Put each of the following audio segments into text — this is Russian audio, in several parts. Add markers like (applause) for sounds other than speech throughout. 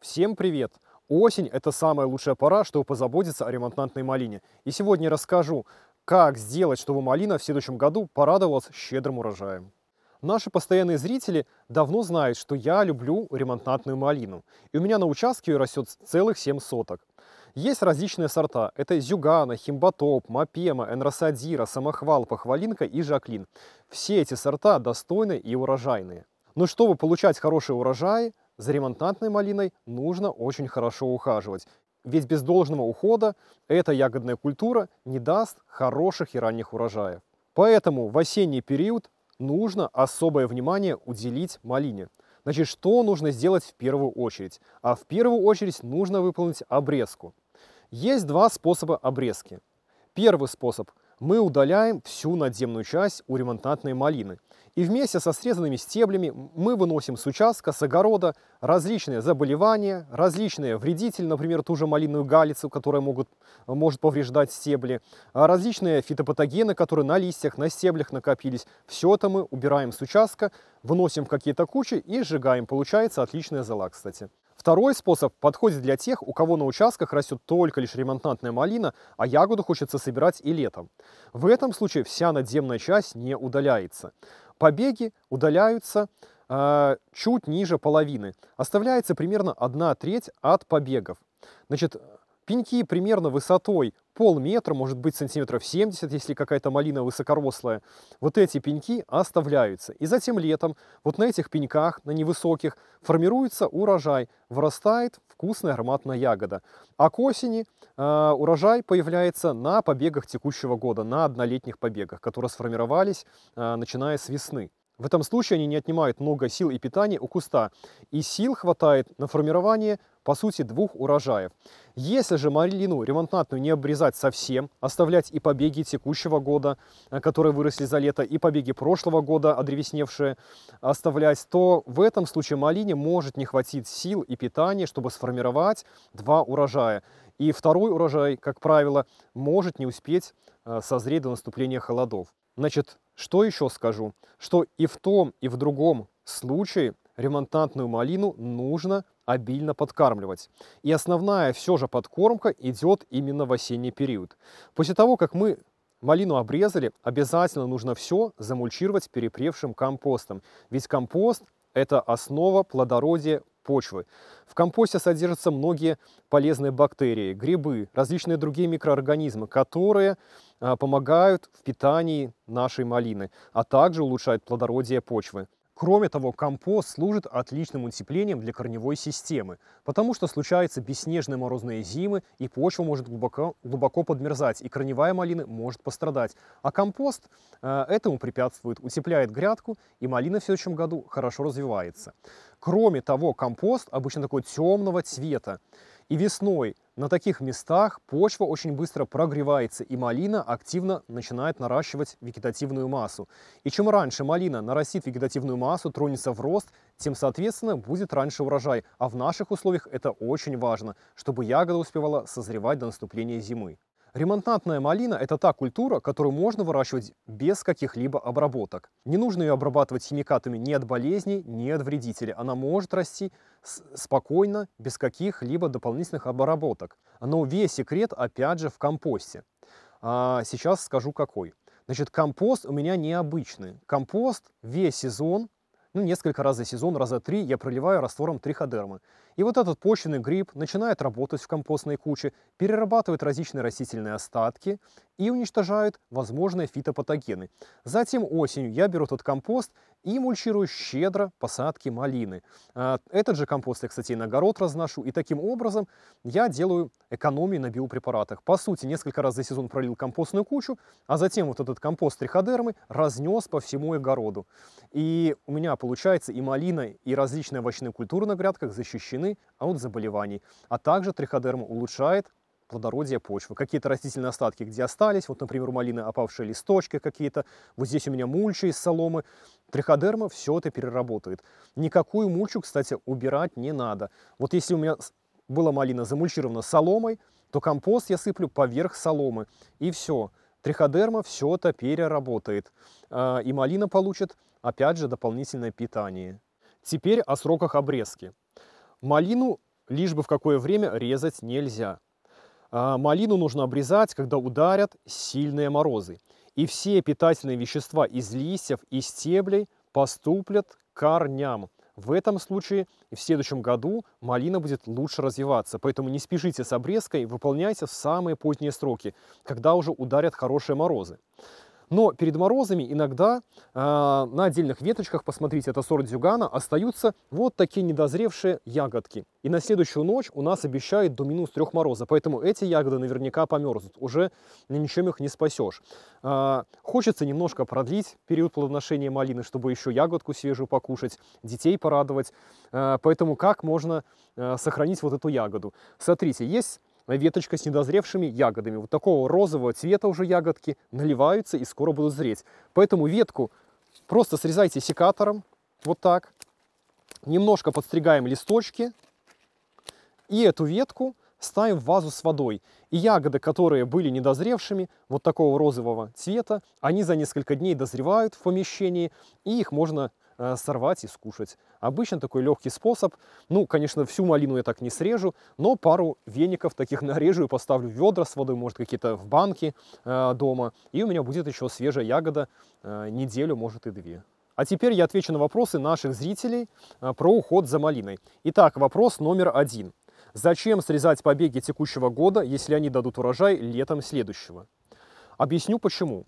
Всем привет! Осень – это самая лучшая пора, чтобы позаботиться о ремонтантной малине. И сегодня расскажу, как сделать, чтобы малина в следующем году порадовалась щедрым урожаем. Наши постоянные зрители давно знают, что я люблю ремонтантную малину. И у меня на участке ее растет целых 7 соток. Есть различные сорта. Это зюгана, химбатоп, мапема, энросадира, самохвал, похвалинка и жаклин. Все эти сорта достойны и урожайные. Но чтобы получать хороший урожай, за ремонтантной малиной нужно очень хорошо ухаживать, ведь без должного ухода эта ягодная культура не даст хороших и ранних урожаев. Поэтому в осенний период нужно особое внимание уделить малине. Значит, что нужно сделать в первую очередь? А в первую очередь нужно выполнить обрезку. Есть два способа обрезки. Первый способ – мы удаляем всю надземную часть у ремонтантной малины. И вместе со срезанными стеблями мы выносим с участка, с огорода различные заболевания, различные вредители, например, ту же малиную галицу, которая могут, может повреждать стебли, а различные фитопатогены, которые на листьях, на стеблях накопились. Все это мы убираем с участка, выносим в какие-то кучи и сжигаем. Получается отличная зола, кстати. Второй способ подходит для тех, у кого на участках растет только лишь ремонтантная малина, а ягоду хочется собирать и летом. В этом случае вся надземная часть не удаляется. Побеги удаляются э, чуть ниже половины. Оставляется примерно 1 треть от побегов. Значит, Пеньки примерно высотой полметра, может быть, сантиметров 70, если какая-то малина высокорослая, вот эти пеньки оставляются. И затем летом вот на этих пеньках, на невысоких, формируется урожай, вырастает вкусная ароматная ягода. А к осени э, урожай появляется на побегах текущего года, на однолетних побегах, которые сформировались, э, начиная с весны. В этом случае они не отнимают много сил и питания у куста, и сил хватает на формирование, по сути, двух урожаев. Если же малину ремонтантную не обрезать совсем, оставлять и побеги текущего года, э, которые выросли за лето, и побеги прошлого года, одревесневшие, оставлять, то в этом случае малине может не хватить сил и питания, чтобы сформировать два урожая. И второй урожай, как правило, может не успеть э, созреть до наступления холодов. Значит, что еще скажу? Что и в том, и в другом случае ремонтантную малину нужно обильно подкармливать. И основная все же подкормка идет именно в осенний период. После того, как мы малину обрезали, обязательно нужно все замульчировать перепревшим компостом. Ведь компост – это основа плодородия почвы. В компосте содержатся многие полезные бактерии, грибы, различные другие микроорганизмы, которые а, помогают в питании нашей малины, а также улучшают плодородие почвы. Кроме того, компост служит отличным утеплением для корневой системы, потому что случаются бесснежные морозные зимы, и почва может глубоко, глубоко подмерзать, и корневая малина может пострадать. А компост э, этому препятствует, утепляет грядку, и малина в следующем году хорошо развивается. Кроме того, компост обычно такой темного цвета. И весной на таких местах почва очень быстро прогревается, и малина активно начинает наращивать вегетативную массу. И чем раньше малина нарастит вегетативную массу, тронется в рост, тем, соответственно, будет раньше урожай. А в наших условиях это очень важно, чтобы ягода успевала созревать до наступления зимы. Ремонтантная малина – это та культура, которую можно выращивать без каких-либо обработок. Не нужно ее обрабатывать химикатами ни от болезней, ни от вредителей. Она может расти спокойно, без каких-либо дополнительных обработок. Но весь секрет, опять же, в компосте. А сейчас скажу какой. Значит, компост у меня необычный. Компост весь сезон, ну, несколько раз за сезон, раза три, я проливаю раствором триходермы. И вот этот почвенный гриб начинает работать в компостной куче, перерабатывает различные растительные остатки и уничтожает возможные фитопатогены. Затем осенью я беру этот компост и мульчирую щедро посадки малины. А, этот же компост я, кстати, и на огород разношу, и таким образом я делаю экономию на биопрепаратах. По сути, несколько раз за сезон пролил компостную кучу, а затем вот этот компост триходермы разнес по всему огороду. И у меня получается и малина, и различные овощные культуры на грядках защищены стороны а от заболеваний. А также триходерма улучшает плодородие почвы. Какие-то растительные остатки где остались, вот, например, у малины опавшие листочки какие-то, вот здесь у меня мульча из соломы. Триходерма все это переработает. Никакую мульчу, кстати, убирать не надо. Вот если у меня была малина замульчирована соломой, то компост я сыплю поверх соломы, и все. Триходерма все это переработает, а, и малина получит, опять же, дополнительное питание. Теперь о сроках обрезки. Малину лишь бы в какое время резать нельзя. А, малину нужно обрезать, когда ударят сильные морозы. И все питательные вещества из листьев и стеблей поступят к корням. В этом случае и в следующем году малина будет лучше развиваться. Поэтому не спешите с обрезкой, выполняйте в самые поздние сроки, когда уже ударят хорошие морозы. Но перед морозами иногда э, на отдельных веточках, посмотрите, это сорт дюгана, остаются вот такие недозревшие ягодки. И на следующую ночь у нас обещает до минус трех мороза, поэтому эти ягоды наверняка померзнут, уже ничем их не спасешь. Э, хочется немножко продлить период плодоношения малины, чтобы еще ягодку свежую покушать, детей порадовать. Э, поэтому как можно э, сохранить вот эту ягоду? Смотрите, есть на веточка с недозревшими ягодами. Вот такого розового цвета уже ягодки наливаются и скоро будут зреть. Поэтому ветку просто срезайте секатором, вот так. Немножко подстригаем листочки. И эту ветку ставим в вазу с водой. И ягоды, которые были недозревшими, вот такого розового цвета, они за несколько дней дозревают в помещении, и их можно Э, сорвать и скушать. Обычно такой легкий способ. Ну, конечно, всю малину я так не срежу, но пару веников таких (laughs) нарежу и поставлю в ведра с водой, может, какие-то в банки э, дома. И у меня будет еще свежая ягода э, неделю, может, и две. А теперь я отвечу на вопросы наших зрителей про уход за малиной. Итак, вопрос номер один. Зачем срезать побеги текущего года, если они дадут урожай летом следующего? Объясню почему.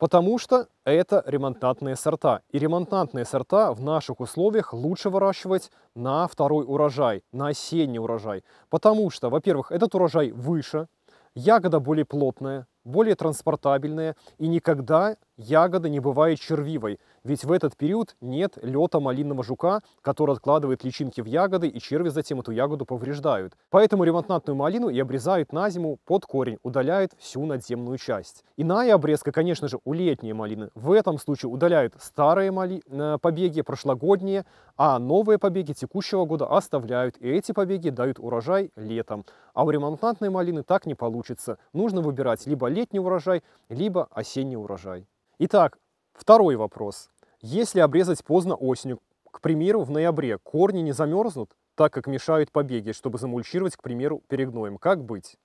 Потому что это ремонтантные сорта. И ремонтантные сорта в наших условиях лучше выращивать на второй урожай, на осенний урожай. Потому что, во-первых, этот урожай выше, ягода более плотная, более транспортабельная и никогда ягода не бывает червивой, ведь в этот период нет лета малинного жука, который откладывает личинки в ягоды, и черви затем эту ягоду повреждают. Поэтому ремонтантную малину и обрезают на зиму под корень, удаляют всю надземную часть. Иная обрезка, конечно же, у летней малины. В этом случае удаляют старые мали... Э, побеги, прошлогодние, а новые побеги текущего года оставляют, и эти побеги дают урожай летом. А у ремонтантной малины так не получится. Нужно выбирать либо летний урожай, либо осенний урожай. Итак, второй вопрос. Если обрезать поздно осенью, к примеру, в ноябре, корни не замерзнут, так как мешают побеги, чтобы замульчировать, к примеру, перегноем. Как быть?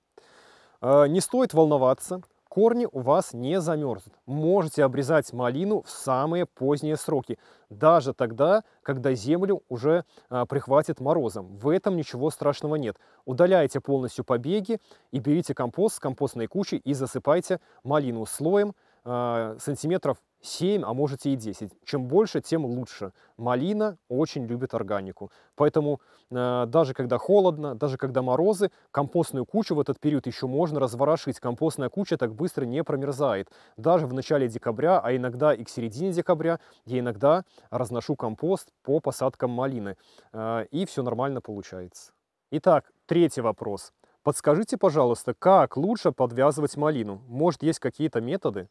А, не стоит волноваться, корни у вас не замерзнут. Можете обрезать малину в самые поздние сроки, даже тогда, когда землю уже а, прихватит морозом. В этом ничего страшного нет. Удаляйте полностью побеги и берите компост с компостной кучей и засыпайте малину слоем а, сантиметров 7, а можете и 10. Чем больше, тем лучше. Малина очень любит органику. Поэтому а, даже когда холодно, даже когда морозы, компостную кучу в этот период еще можно разворошить. Компостная куча так быстро не промерзает. Даже в начале декабря, а иногда и к середине декабря, я иногда разношу компост по посадкам малины. А, и все нормально получается. Итак, третий вопрос. Подскажите, пожалуйста, как лучше подвязывать малину? Может, есть какие-то методы?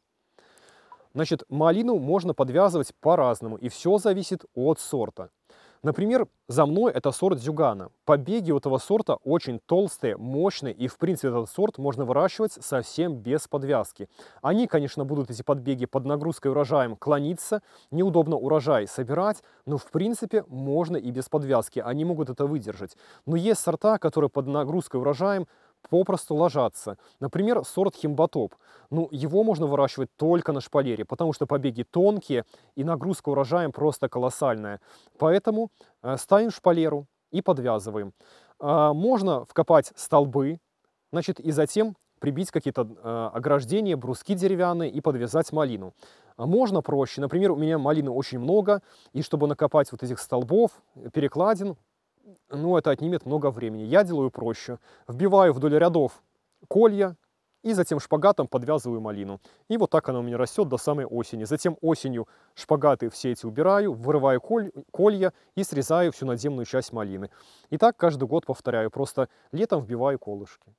Значит, малину можно подвязывать по-разному, и все зависит от сорта. Например, за мной это сорт зюгана. Побеги у этого сорта очень толстые, мощные, и в принципе этот сорт можно выращивать совсем без подвязки. Они, конечно, будут эти подбеги под нагрузкой урожаем клониться, неудобно урожай собирать, но в принципе можно и без подвязки, они могут это выдержать. Но есть сорта, которые под нагрузкой урожаем попросту ложатся. Например, сорт химботоп. Ну, его можно выращивать только на шпалере, потому что побеги тонкие и нагрузка урожаем просто колоссальная. Поэтому э, ставим шпалеру и подвязываем. А, можно вкопать столбы, значит, и затем прибить какие-то э, ограждения, бруски деревянные и подвязать малину. А можно проще. Например, у меня малины очень много, и чтобы накопать вот этих столбов, перекладин, ну, это отнимет много времени. Я делаю проще. Вбиваю вдоль рядов колья, и затем шпагатом подвязываю малину. И вот так она у меня растет до самой осени. Затем осенью шпагаты все эти убираю, вырываю коль, колья и срезаю всю надземную часть малины. И так каждый год повторяю, просто летом вбиваю колышки.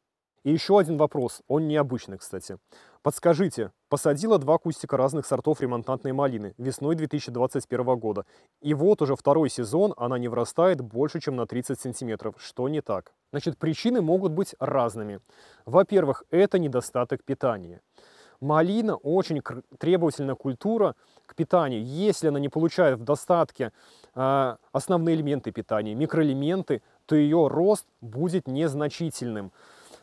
И еще один вопрос, он необычный, кстати. Подскажите, посадила два кустика разных сортов ремонтантной малины весной 2021 года. И вот уже второй сезон она не вырастает больше, чем на 30 сантиметров. Что не так? Значит, причины могут быть разными. Во-первых, это недостаток питания. Малина очень требовательная культура к питанию. Если она не получает в достатке э, основные элементы питания, микроэлементы, то ее рост будет незначительным.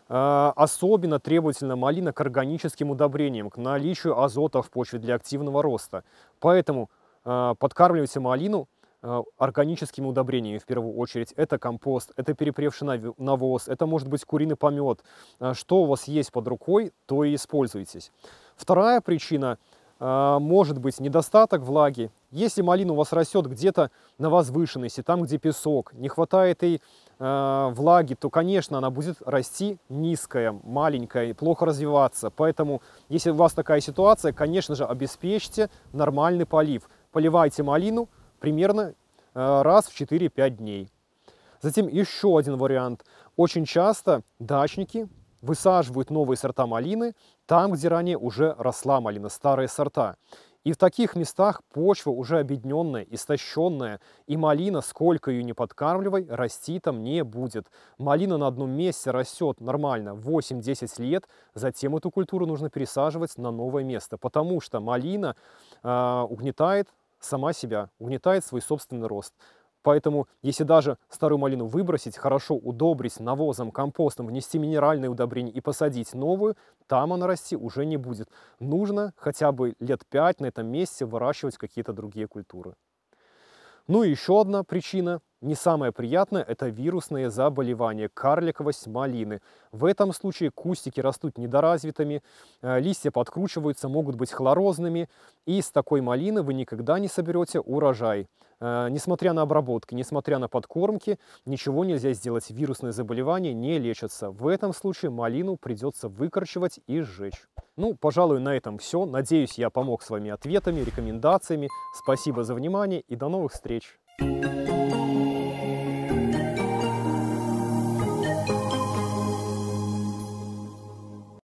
А, особенно требовательна малина к органическим удобрениям, к наличию азота в почве для активного роста. Поэтому а, подкармливайте малину а, органическими удобрениями в первую очередь. Это компост, это перепревший навоз, это может быть куриный помет. Что у вас есть под рукой, то и используйтесь. Вторая причина может быть недостаток влаги если малина у вас растет где-то на возвышенности, там, где песок, не хватает ей э, влаги, то, конечно, она будет расти низкая, маленькая плохо развиваться. Поэтому, если у вас такая ситуация, конечно же, обеспечьте нормальный полив. Поливайте малину примерно э, раз в 4-5 дней. Затем еще один вариант. Очень часто дачники высаживают новые сорта малины там, где ранее уже росла малина, старые сорта. И в таких местах почва уже обедненная, истощенная, и малина, сколько ее не подкармливай, расти там не будет. Малина на одном месте растет нормально 8-10 лет, затем эту культуру нужно пересаживать на новое место, потому что малина э, угнетает сама себя, угнетает свой собственный рост. Поэтому, если даже старую малину выбросить, хорошо удобрить навозом, компостом, внести минеральные удобрения и посадить новую, там она расти уже не будет. Нужно хотя бы лет пять на этом месте выращивать какие-то другие культуры. Ну и еще одна причина, не самая приятная, это вирусные заболевания, карликовость малины. В этом случае кустики растут недоразвитыми, э, листья подкручиваются, могут быть хлорозными, и с такой малины вы никогда не соберете урожай. Э, несмотря на обработки, несмотря на подкормки, ничего нельзя сделать. Вирусные заболевания не лечатся. В этом случае малину придется выкорчевать и сжечь. Ну, пожалуй, на этом все. Надеюсь, я помог с вами ответами, рекомендациями. Спасибо за внимание и до новых встреч! Thank you.